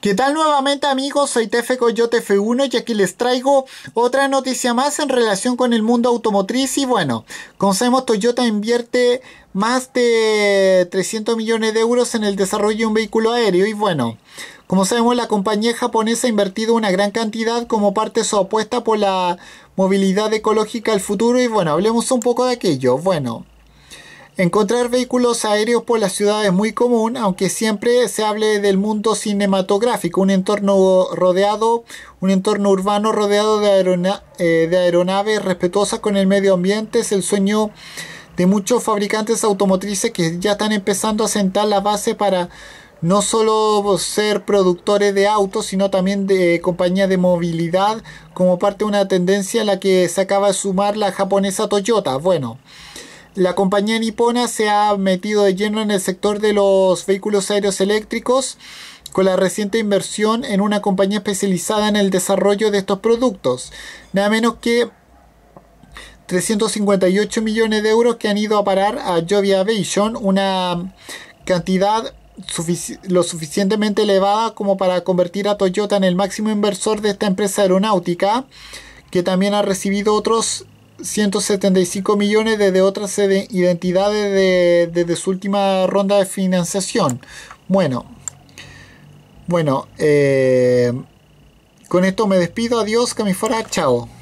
¿Qué tal nuevamente amigos? Soy Tefe Coyote F1 y aquí les traigo otra noticia más en relación con el mundo automotriz y bueno, como sabemos Toyota invierte más de 300 millones de euros en el desarrollo de un vehículo aéreo y bueno, como sabemos la compañía japonesa ha invertido una gran cantidad como parte de su apuesta por la movilidad ecológica al futuro y bueno, hablemos un poco de aquello. Bueno, Encontrar vehículos aéreos por la ciudad es muy común, aunque siempre se hable del mundo cinematográfico, un entorno rodeado, un entorno urbano rodeado eh, de, aeronaves respetuosas con el medio ambiente, es el sueño de muchos fabricantes automotrices que ya están empezando a sentar la base para no solo ser productores de autos, sino también de compañías de movilidad, como parte de una tendencia a la que se acaba de sumar la japonesa Toyota. Bueno. La compañía nipona se ha metido de lleno en el sector de los vehículos aéreos eléctricos con la reciente inversión en una compañía especializada en el desarrollo de estos productos. Nada menos que 358 millones de euros que han ido a parar a Jovia Aviation, una cantidad lo suficientemente elevada como para convertir a Toyota en el máximo inversor de esta empresa aeronáutica, que también ha recibido otros 175 millones desde otras eh, identidades de, desde su última ronda de financiación. Bueno, bueno, eh, con esto me despido, adiós, que me chao.